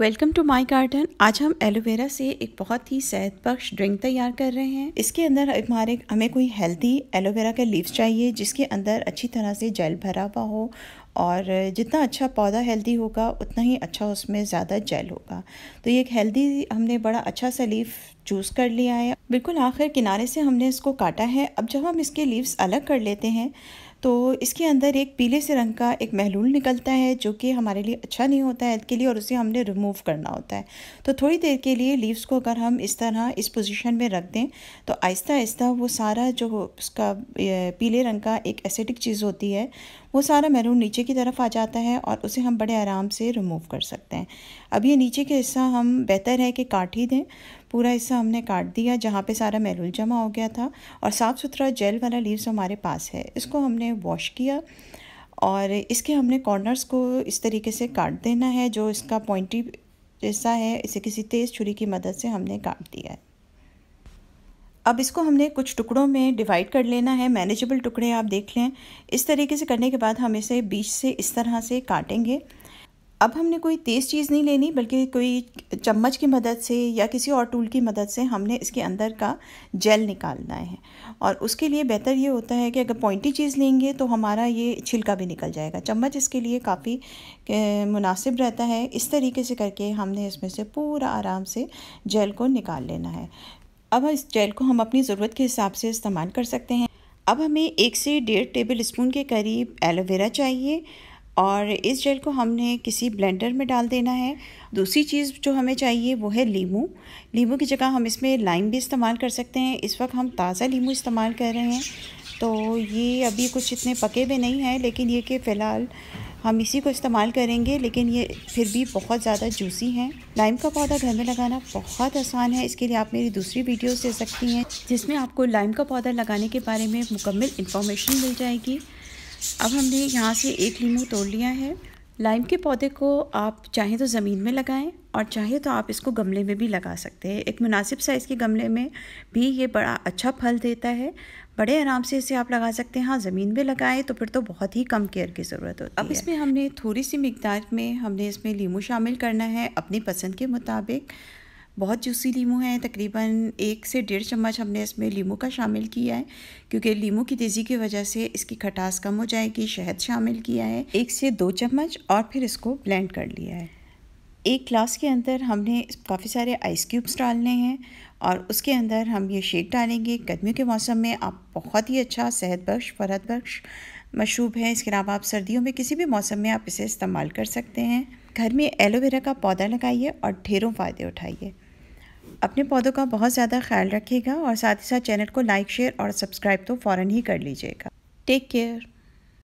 welcome to my garden आज हम aloe vera से एक बहुत ही सेहत बख्श ड्रिंक तैयार कर रहे हैं इसके अंदर हमारे हमें कोई हेल्दी एलोवेरा के लीव्स चाहिए जिसके अंदर अच्छी तरह से जेल भरा हुआ हो और जितना अच्छा पौधा हेल्दी होगा उतना ही अच्छा उसमें ज़्यादा जेल होगा तो ये एक हेल्दी हमने बड़ा अच्छा सा लीफ चूज़ कर लिया है बिल्कुल आखिर किनारे से हमने इसको काटा है अब जब हम इसके लीव्स अलग कर लेते हैं तो इसके अंदर एक पीले से रंग का एक महलूल निकलता है जो कि हमारे लिए अच्छा नहीं होता है हेल्थ के लिए और उसे हमने रिमूव करना होता है तो थोड़ी देर के लिए लीव्स को अगर हम इस तरह इस पोजीशन में रख दें तो आहिस्ता आहिस्ता वो सारा जो उसका पीले रंग का एक एसिडिक चीज़ होती है वो सारा मैरून नीचे की तरफ आ जाता है और उसे हम बड़े आराम से रिमूव कर सकते हैं अब ये नीचे के हिस्सा हम बेहतर है कि काट ही दें पूरा हिस्सा हमने काट दिया जहाँ पे सारा मैरून जमा हो गया था और साफ़ सुथरा जेल वाला लीव्स हमारे पास है इसको हमने वॉश किया और इसके हमने कॉर्नर्स को इस तरीके से काट देना है जो इसका पॉइंटी हिस्सा है इसे किसी तेज़ छुरी की मदद से हमने काट दिया है अब इसको हमने कुछ टुकड़ों में डिवाइड कर लेना है मैनेजेबल टुकड़े आप देख लें इस तरीके से करने के बाद हम इसे बीच से इस तरह से काटेंगे अब हमने कोई तेज़ चीज़ नहीं लेनी बल्कि कोई चम्मच की मदद से या किसी और टूल की मदद से हमने इसके अंदर का जेल निकालना है और उसके लिए बेहतर ये होता है कि अगर पॉइंटी चीज़ लेंगे तो हमारा ये छिलका भी निकल जाएगा चम्मच इसके लिए काफ़ी मुनासिब रहता है इस तरीके से करके हमने इसमें से पूरा आराम से जेल को निकाल लेना है अब इस जेल को हम अपनी ज़रूरत के हिसाब से इस्तेमाल कर सकते हैं अब हमें एक से डेढ़ टेबल स्पून के करीब एलोवेरा चाहिए और इस जेल को हमने किसी ब्लेंडर में डाल देना है दूसरी चीज़ जो हमें चाहिए वो है लीमू लीमू की जगह हम इसमें लाइम भी इस्तेमाल कर सकते हैं इस वक्त हम ताज़ा लीमू इस्तेमाल कर रहे हैं तो ये अभी कुछ इतने पके भी नहीं हैं लेकिन ये कि फ़िलहाल हम इसी को इस्तेमाल करेंगे लेकिन ये फिर भी बहुत ज़्यादा जूसी हैं लाइम का पौधा घर में लगाना बहुत आसान है इसके लिए आप मेरी दूसरी वीडियोस दे सकती हैं जिसमें आपको लाइम का पौधा लगाने के बारे में मुकम्मल इन्फॉर्मेशन मिल जाएगी अब हमने यहाँ से एक लीमू तोड़ लिया है लाइम के पौधे को आप चाहे तो ज़मीन में लगाएं और चाहे तो आप इसको गमले में भी लगा सकते हैं एक मुनासिब साइज़ के गमले में भी ये बड़ा अच्छा फल देता है बड़े आराम से इसे आप लगा सकते हैं हाँ ज़मीन में लगाएं तो फिर तो बहुत ही कम केयर की ज़रूरत होती अब है अब इसमें हमने थोड़ी सी मकदार में हमने इसमें लीमू शामिल करना है अपनी पसंद के मुताबिक बहुत जूसी लीमू है तकरीबन एक से डेढ़ चम्मच हमने इसमें लीमू का शामिल किया है क्योंकि लीमू की तेज़ी की वजह से इसकी खटास कम हो जाएगी शहद शामिल किया है एक से दो चम्मच और फिर इसको ब्लेंड कर लिया है एक ग्लास के अंदर हमने काफ़ी सारे आइस क्यूब्स डालने हैं और उसके अंदर हम ये शेक डालेंगे गर्मियों के मौसम में आप बहुत ही अच्छा सेहत बख्श फरहत बख्श मशरूब है इसके अलावा आप सर्दियों में किसी भी मौसम में आप इसे इस्तेमाल कर सकते हैं घर में एलोवेरा का पौधा लगाइए और ढेरों फ़ायदे उठाइए अपने पौधों का बहुत ज़्यादा ख्याल रखिएगा और साथ ही साथ चैनल को लाइक शेयर और सब्सक्राइब तो फ़ौरन ही कर लीजिएगा टेक केयर